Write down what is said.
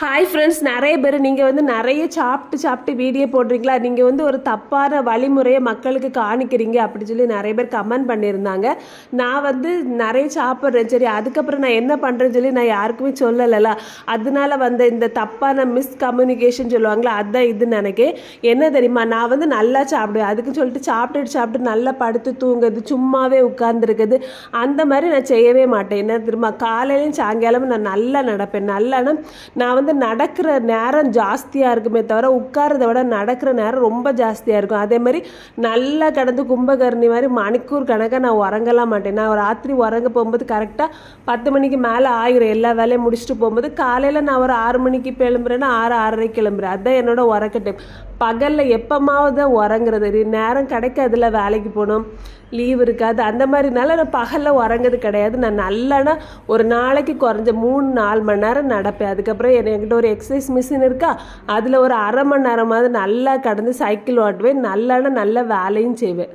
hi friends நிறைய பேர் நீங்கள் வந்து நிறைய சாப்பிட்டு சாப்பிட்டு வீடியோ போடுறீங்களா நீங்கள் வந்து ஒரு தப்பான வழிமுறையை மக்களுக்கு காணிக்கிறீங்க அப்படின்னு சொல்லி நிறைய பேர் கமெண்ட் பண்ணியிருந்தாங்க நான் வந்து நிறைய சாப்பிட்றேன் சரி அதுக்கப்புறம் நான் என்ன பண்ணுறேன்னு சொல்லி நான் யாருக்குமே சொல்லலைல அதனால வந்து இந்த தப்பான மிஸ்கம்யூனிகேஷன் சொல்லுவாங்களா அதுதான் இதுன்னு நினைக்கேன் என்ன தெரியுமா நான் வந்து நல்லா சாப்பிடுவேன் அதுக்குன்னு சொல்லிட்டு சாப்பிட்டுட்டு சாப்பிட்டு நல்லா படுத்து தூங்குறது சும்மாவே உட்கார்ந்துருக்குது அந்த மாதிரி நான் செய்யவே மாட்டேன் என்ன தெரியுமா காலையிலையும் சாயங்காலமும் நான் நல்லா நடப்பேன் நல்லா நான் வந்து நடக்கிற நேரம் ஜாஸ்தியாக இருக்குமே தவிர உட்காரத விட நடக்கிற நேரம் ரொம்ப ஜாஸ்தியாக இருக்கும் அதே மாதிரி நல்லா கடந்து கும்பகர்ணி மாதிரி மணிக்கூர் கணக்காக நான் உறங்கலாம் மாட்டேன் நான் ராத்திரி உறங்க போகும்போது கரெக்டாக பத்து மணிக்கு மேலே ஆகிரும் எல்லா வேலையும் முடிச்சுட்டு போகும்போது காலையில் நான் ஒரு ஆறு மணிக்கு கிளம்புறேன்னா ஆறு ஆறரை கிளம்புறேன் அதுதான் என்னோட உறக்க டைம் பகலில் எப்போமாவது உறங்குறது நேரம் கிடைக்காதுல வேலைக்கு போகணும் லீவ் இருக்காது அந்த மாதிரினால நான் பகலில் உறங்குறது கிடையாது நான் நல்லனா ஒரு நாளைக்கு குறைஞ்ச மூணு நாலு மணி நேரம் நடப்பேன் அதுக்கப்புறம் என்கிட்ட ஒரு எக்ஸசைஸ் மிஷின் இருக்கா அதில் ஒரு அரை மணி நேரமாவது நல்லா கடந்து சைக்கிள் ஓட்டுவேன் நல்லனா நல்ல வேலையும் செய்வேன்